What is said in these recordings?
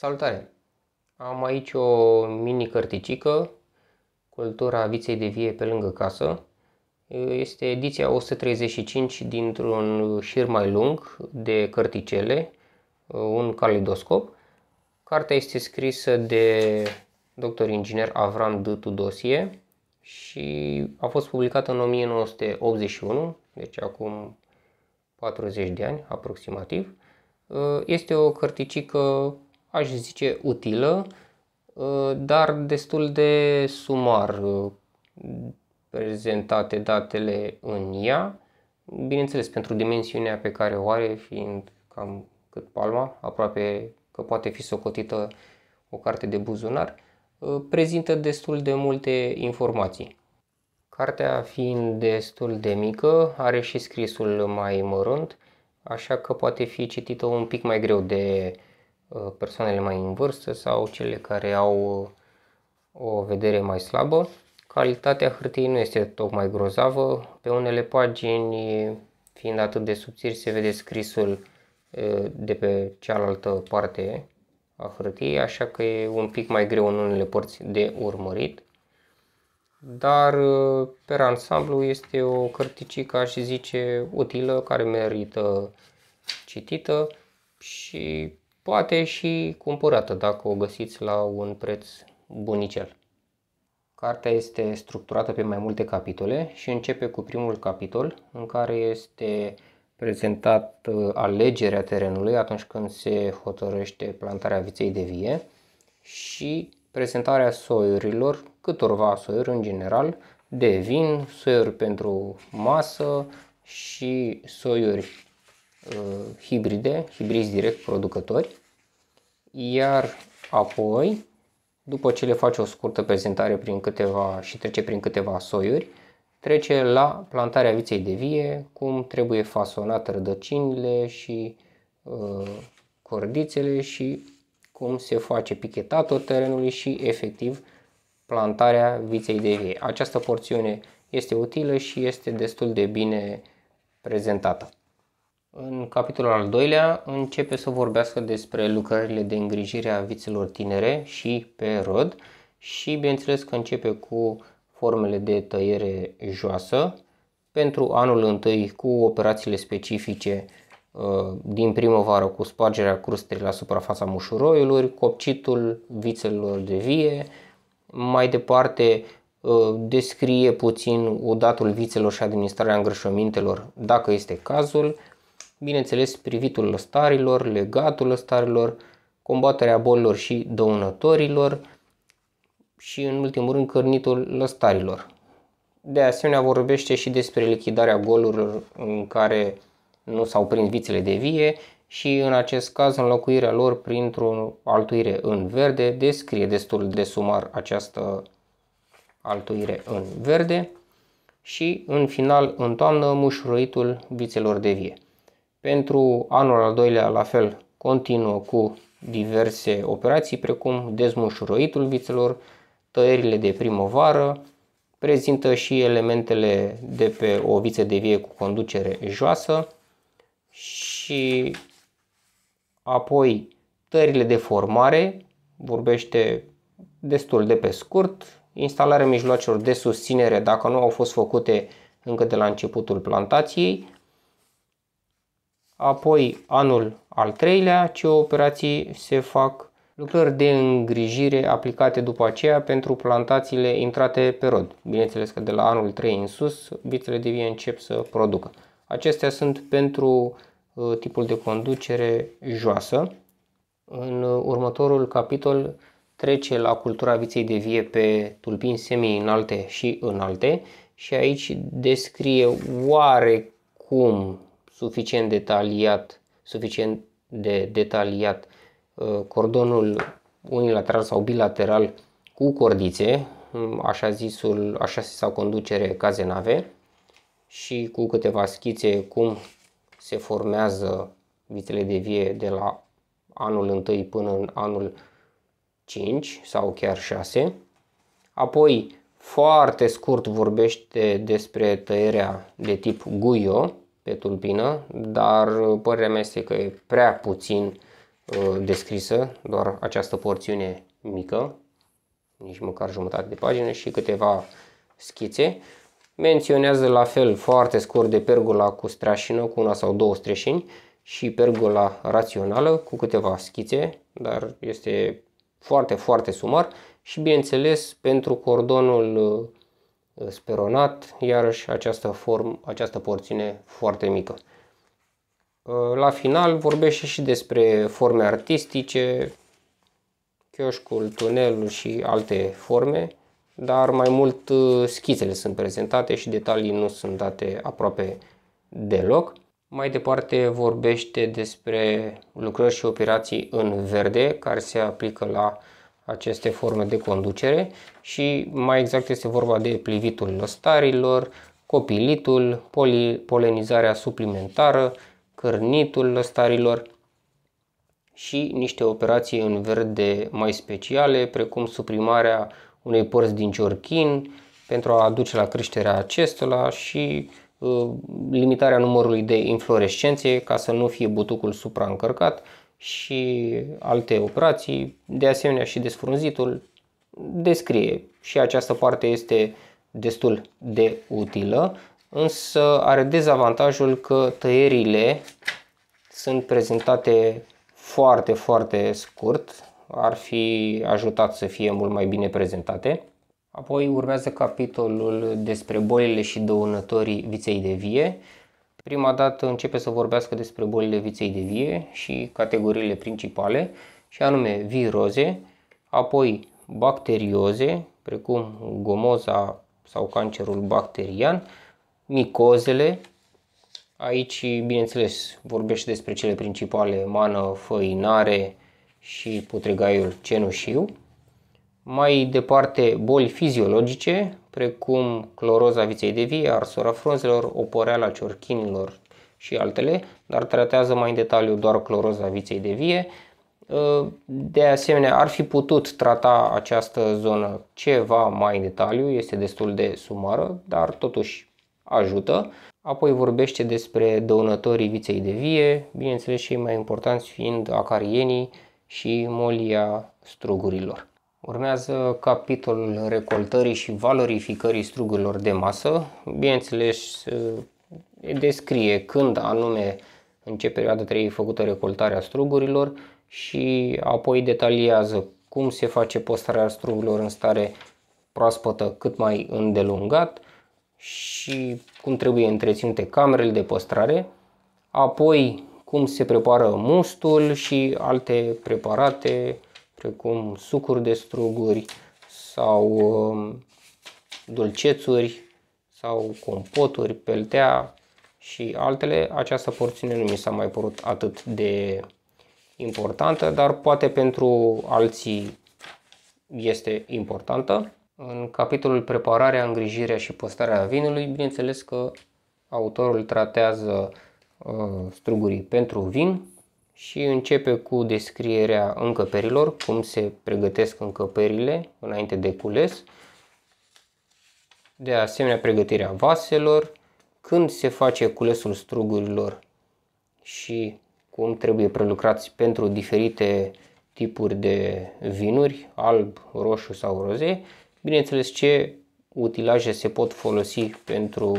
Salutare! Am aici o mini cărticică, cultura viței de vie pe lângă casă. Este ediția 135 dintr-un șir mai lung de cărticele, un calidoscop. Cartea este scrisă de doctor inginer Avram D. Tudosie și a fost publicată în 1981, deci acum 40 de ani aproximativ. Este o cărticică aș zice, utilă, uh, dar destul de sumar uh, prezentate datele în ea, bineînțeles pentru dimensiunea pe care o are, fiind cam cât palma, aproape că poate fi socotită o carte de buzunar, uh, prezintă destul de multe informații. Cartea fiind destul de mică, are și scrisul mai mărunt, așa că poate fi citită un pic mai greu de Uh, persoanele mai în vârstă sau cele care au o vedere mai slabă. Calitatea hârtiei nu este tocmai grozavă, pe unele pagini fiind atât de subțiri se vede scrisul uh, de pe cealaltă parte a hârtiei, așa că e un pic mai greu în unele părți de urmărit. Dar, uh, pe ansamblu, este o cărticică, aș zice, utilă, care merită citită și poate și cumpărată dacă o găsiți la un preț bunicel. Cartea este structurată pe mai multe capitole și începe cu primul capitol în care este prezentat alegerea terenului atunci când se hotărăște plantarea viței de vie și prezentarea soiurilor, câtorva soiuri în general, de vin, soiuri pentru masă și soiuri Uh, hibride, hibrizi direct producători, iar apoi, după ce le face o scurtă prezentare prin câteva, și trece prin câteva soiuri, trece la plantarea viței de vie, cum trebuie fasonate rădăcinile și uh, cordițele și cum se face pichetatul terenului și efectiv plantarea viței de vie. Această porțiune este utilă și este destul de bine prezentată. În capitolul al doilea începe să vorbească despre lucrările de îngrijire a vițelor tinere și pe rod și bineînțeles că începe cu formele de tăiere joasă pentru anul întâi cu operațiile specifice uh, din primăvară cu spargerea crustei la suprafața mușuroiului, copcitul vițelor de vie, mai departe uh, descrie puțin udatul vițelor și administrarea îngrășămintelor dacă este cazul, bineînțeles privitul lăstarilor, legatul lăstarilor, combaterea bolilor și dăunătorilor și în ultimul rând cărnitul lăstarilor. De asemenea vorbește și despre lichidarea golurilor în care nu s-au prins vițele de vie și în acest caz înlocuirea lor printr-o altuire în verde descrie destul de sumar această altuire în verde și în final în toamnă mușuroitul vițelor de vie. Pentru anul al doilea, la fel, continuă cu diverse operații precum dezmușuroitul vițelor, tăierile de primăvară, prezintă și elementele de pe o viță de vie cu conducere joasă și apoi tăierile de formare, vorbește destul de pe scurt, instalarea mijloacelor de susținere dacă nu au fost făcute încă de la începutul plantației, Apoi, anul al treilea, ce operații se fac, lucrări de îngrijire aplicate după aceea pentru plantațiile intrate pe rod. Bineînțeles că de la anul 3 în sus, vițele de vie încep să producă. Acestea sunt pentru uh, tipul de conducere joasă. În următorul capitol trece la cultura viței de vie pe tulpini semi-înalte și înalte și aici descrie oarecum suficient detaliat, suficient de detaliat uh, cordonul unilateral sau bilateral cu cordițe, mm, așa zisul, așa sau conducere cazenave și cu câteva schițe cum se formează vitele de vie de la anul 1 până în anul 5 sau chiar 6. Apoi, foarte scurt vorbește despre tăierea de tip Guio pe tulpină, dar uh, părerea mea este că e prea puțin uh, descrisă, doar această porțiune mică, nici măcar jumătate de pagină și câteva schițe. Menționează la fel foarte scurt de pergola cu strașină, cu una sau două streșini și pergola rațională cu câteva schițe, dar este foarte, foarte sumar și bineînțeles pentru cordonul uh, Eh, speronat, iarăși această, form, această porțiune foarte mică. Eh, la final vorbește și despre forme artistice, chioșcul, tunelul și alte forme, dar mai mult eh, schițele sunt prezentate și detalii nu sunt date aproape deloc. Mai departe vorbește despre lucrări și operații în verde care se aplică la aceste forme de conducere și mai exact este vorba de plivitul lăstarilor, copilitul, poli, polenizarea suplimentară, cărnitul lăstarilor și niște operații în verde mai speciale, precum suprimarea unei părți din ciorchin pentru a aduce la creșterea acestora și uh, limitarea numărului de inflorescențe ca să nu fie butucul supraîncărcat și alte operații, de asemenea și desfrunzitul descrie și această parte este destul de utilă, însă are dezavantajul că tăierile sunt prezentate foarte, foarte scurt, ar fi ajutat să fie mult mai bine prezentate. Apoi urmează capitolul despre bolile și dăunătorii viței de vie, Prima dată începe să vorbească despre bolile viței de vie și categoriile principale, și anume viroze, apoi bacterioze, precum gomoza sau cancerul bacterian, micozele, aici bineînțeles vorbește despre cele principale, mană, făinare și putregaiul cenușiu. Mai departe, boli fiziologice, precum cloroza viței de vie, arsura frunzelor, oporeala ciorchinilor și altele, dar tratează mai în detaliu doar cloroza viței de vie. Uh, de asemenea, ar fi putut trata această zonă ceva mai în detaliu, este destul de sumară, dar totuși ajută. Apoi vorbește despre dăunătorii viței de vie, bineînțeles cei mai importanți fiind acarienii și molia strugurilor. Urmează capitolul recoltării și valorificării strugurilor de masă. Bineînțeles, descrie când anume în ce perioadă trebuie făcută recoltarea strugurilor și apoi detaliază cum se face postarea strugurilor în stare proaspătă cât mai îndelungat și cum trebuie întreținute camerele de păstrare, apoi cum se prepară mustul și alte preparate precum sucuri de struguri sau um, dulcețuri sau compoturi, peltea și altele, această porțiune nu mi s-a mai părut atât de importantă, dar poate pentru alții este importantă. În capitolul prepararea, îngrijirea și păstrarea vinului, bineînțeles că autorul tratează uh, strugurii pentru vin, și începe cu descrierea încăperilor, cum se pregătesc încăperile înainte de cules, de asemenea pregătirea vaselor, când se face culesul strugurilor și cum trebuie prelucrați pentru diferite tipuri de vinuri, alb, roșu sau roze, bineînțeles ce utilaje se pot folosi pentru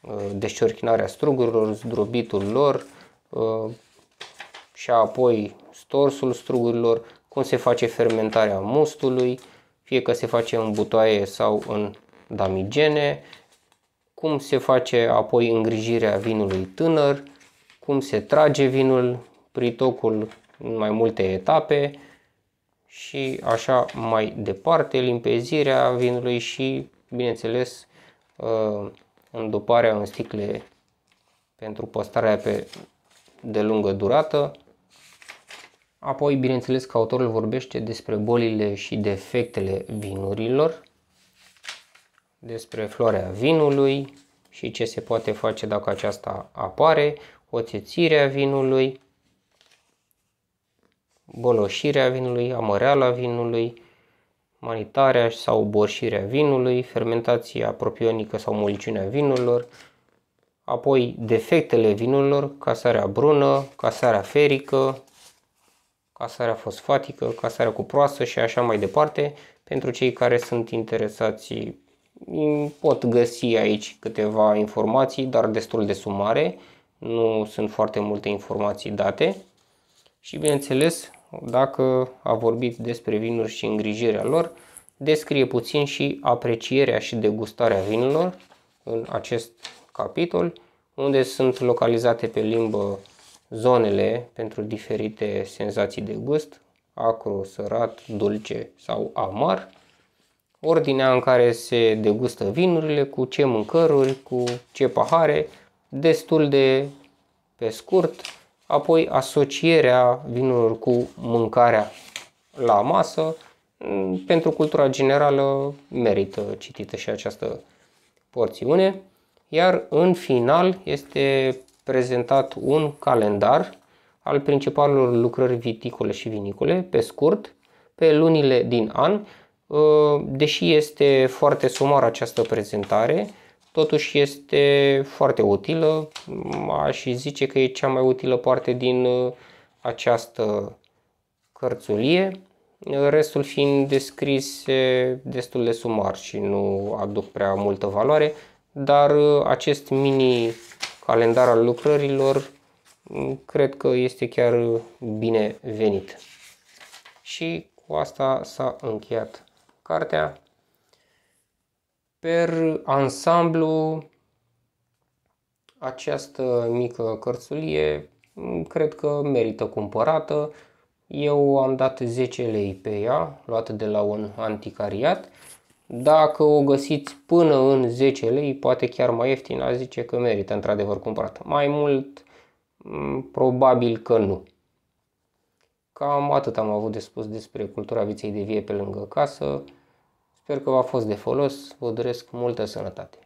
uh, deșorchinarea strugurilor, zdrobitul lor, uh, și apoi storsul strugurilor, cum se face fermentarea mustului, fie că se face în butoaie sau în damigene, cum se face apoi îngrijirea vinului tânăr, cum se trage vinul, pritocul în mai multe etape și așa mai departe, limpezirea vinului și, bineînțeles, uh, îndoparea în sticle pentru păstrarea pe de lungă durată Apoi, bineînțeles că autorul vorbește despre bolile și defectele vinurilor, despre floarea vinului și ce se poate face dacă aceasta apare, oțețirea vinului, boloșirea vinului, amăreala vinului, manitarea sau borșirea vinului, fermentația propionică sau moliciunea vinurilor, apoi defectele vinurilor, casarea brună, casarea ferică, casarea fosfatică, casarea cu proasă și așa mai departe. Pentru cei care sunt interesați pot găsi aici câteva informații, dar destul de sumare. Nu sunt foarte multe informații date. Și bineînțeles, dacă a vorbit despre vinuri și îngrijirea lor, descrie puțin și aprecierea și degustarea vinurilor în acest capitol, unde sunt localizate pe limbă zonele pentru diferite senzații de gust, acru, sărat, dulce sau amar, ordinea în care se degustă vinurile, cu ce mâncăruri, cu ce pahare, destul de pe scurt, apoi asocierea vinurilor cu mâncarea la masă, mm, pentru cultura generală merită citită și această porțiune. Iar în final este prezentat un calendar al principalelor lucrări viticole și vinicole, pe scurt, pe lunile din an. Uh, deși este foarte sumar această prezentare, totuși este foarte utilă, mm, aș zice că e cea mai utilă parte din uh, această cărțulie, restul fiind descrise destul de sumar și nu aduc prea multă valoare, dar uh, acest mini calendar al lucrărilor, mm, cred că este chiar bine venit. Și cu asta s-a încheiat cartea. Per ansamblu, această mică cărțulie mm, cred că merită cumpărată. Eu am dat 10 lei pe ea, luată de la un anticariat dacă o găsiți până în 10 lei, poate chiar mai ieftin, a zice că merită într-adevăr cumpărat. Mai mult, mm, probabil că nu. Cam atât am avut de spus despre cultura viței de vie pe lângă casă. Sper că v-a fost de folos. Vă doresc multă sănătate!